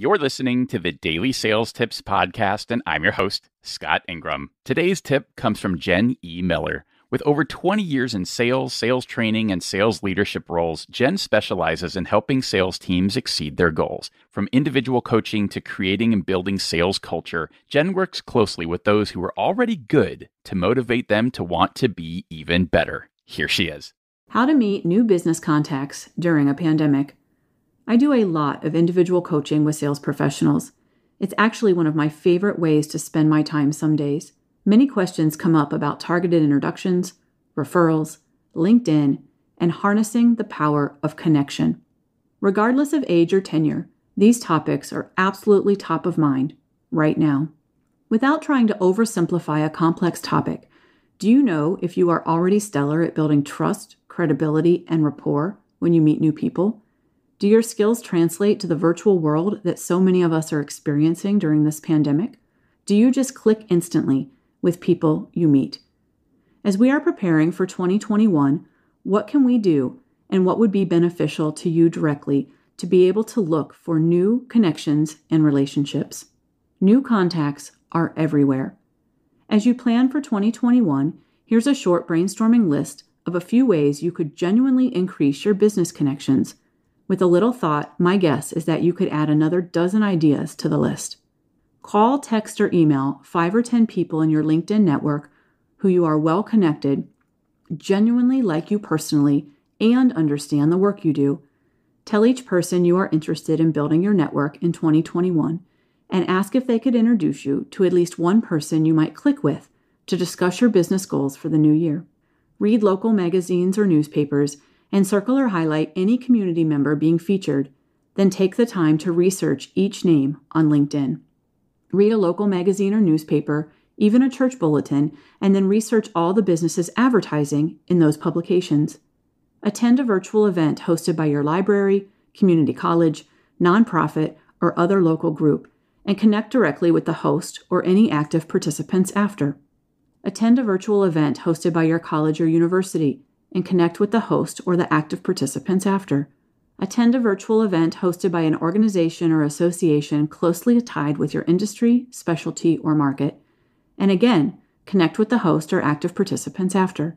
You're listening to the Daily Sales Tips Podcast, and I'm your host, Scott Ingram. Today's tip comes from Jen E. Miller. With over 20 years in sales, sales training, and sales leadership roles, Jen specializes in helping sales teams exceed their goals. From individual coaching to creating and building sales culture, Jen works closely with those who are already good to motivate them to want to be even better. Here she is How to Meet New Business Contacts During a Pandemic I do a lot of individual coaching with sales professionals. It's actually one of my favorite ways to spend my time some days. Many questions come up about targeted introductions, referrals, LinkedIn, and harnessing the power of connection. Regardless of age or tenure, these topics are absolutely top of mind right now. Without trying to oversimplify a complex topic, do you know if you are already stellar at building trust, credibility, and rapport when you meet new people? Do your skills translate to the virtual world that so many of us are experiencing during this pandemic? Do you just click instantly with people you meet? As we are preparing for 2021, what can we do and what would be beneficial to you directly to be able to look for new connections and relationships? New contacts are everywhere. As you plan for 2021, here's a short brainstorming list of a few ways you could genuinely increase your business connections with a little thought, my guess is that you could add another dozen ideas to the list. Call, text, or email five or 10 people in your LinkedIn network who you are well connected, genuinely like you personally, and understand the work you do. Tell each person you are interested in building your network in 2021 and ask if they could introduce you to at least one person you might click with to discuss your business goals for the new year. Read local magazines or newspapers and circle or highlight any community member being featured, then take the time to research each name on LinkedIn. Read a local magazine or newspaper, even a church bulletin, and then research all the businesses advertising in those publications. Attend a virtual event hosted by your library, community college, nonprofit, or other local group, and connect directly with the host or any active participants after. Attend a virtual event hosted by your college or university and connect with the host or the active participants after. Attend a virtual event hosted by an organization or association closely tied with your industry, specialty, or market, and again, connect with the host or active participants after.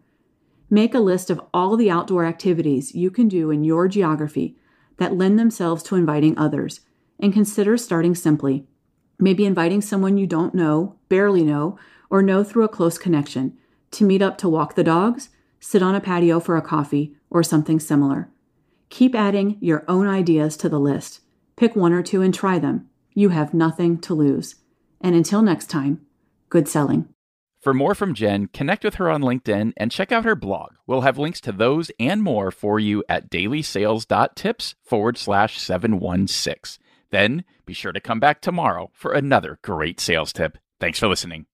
Make a list of all the outdoor activities you can do in your geography that lend themselves to inviting others, and consider starting simply. Maybe inviting someone you don't know, barely know, or know through a close connection to meet up to walk the dogs sit on a patio for a coffee, or something similar. Keep adding your own ideas to the list. Pick one or two and try them. You have nothing to lose. And until next time, good selling. For more from Jen, connect with her on LinkedIn and check out her blog. We'll have links to those and more for you at dailysales.tips forward slash 716. Then be sure to come back tomorrow for another great sales tip. Thanks for listening.